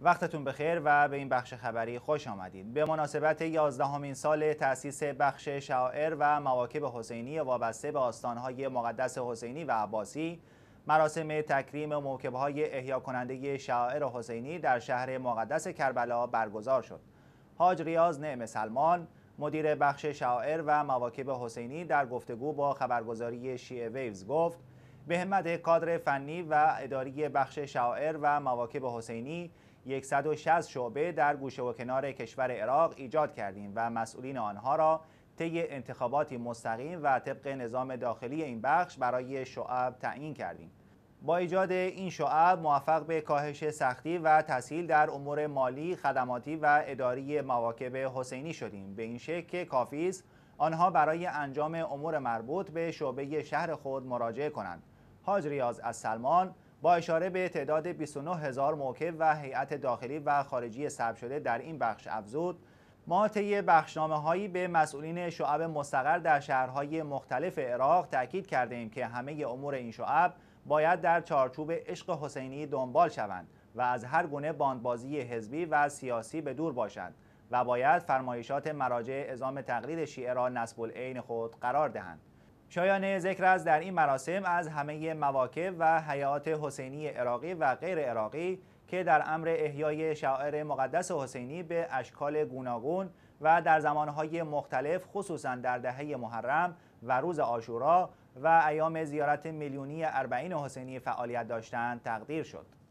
وقتتون بخیر و به این بخش خبری خوش آمدید. به مناسبت 11 سال تأسیس بخش شاعر و مواکب حسینی وابسته به آستانهای مقدس حسینی و عباسی مراسم تکریم موکبهای احیا کننده شاعر حسینی در شهر مقدس کربلا برگزار شد. حاج ریاض نعم سلمان مدیر بخش شاعر و مواکب حسینی در گفتگو با خبرگزاری شیعه ویوز گفت به همت کادر فنی و اداری بخش شاعر و مواکب حسینی 160 شعبه در گوشه و کنار کشور عراق ایجاد کردیم و مسئولین آنها را طی انتخاباتی مستقیم و طبق نظام داخلی این بخش برای شعب تعیین کردیم با ایجاد این شعب موفق به کاهش سختی و تسهیل در امور مالی، خدماتی و اداری مواکب حسینی شدیم به این شکل که کافی است آنها برای انجام امور مربوط به شعبه شهر خود مراجعه کنند حاج ریاض از سلمان با اشاره به تعداد 29 هزار موکب و هیئت داخلی و خارجی ثبت شده در این بخش افزود ما طی بخشنامه هایی به مسئولین شعب مستقر در شهرهای مختلف عراق تاکید کرده ایم که همه امور این شعب باید در چارچوب عشق حسینی دنبال شوند و از هر گونه باندبازی حزبی و سیاسی به دور باشند و باید فرمایشات مراجع اعزام تقلید شیعه را نسب العین خود قرار دهند شایانه ذکر است در این مراسم از همه مواکب و حیات حسینی عراقی و غیر عراقی که در امر احیای شاعر مقدس حسینی به اشکال گوناگون و در زمانهای مختلف خصوصا در دهه محرم و روز آشورا و ایام زیارت میلیونی اربعین حسینی فعالیت داشتند تقدیر شد.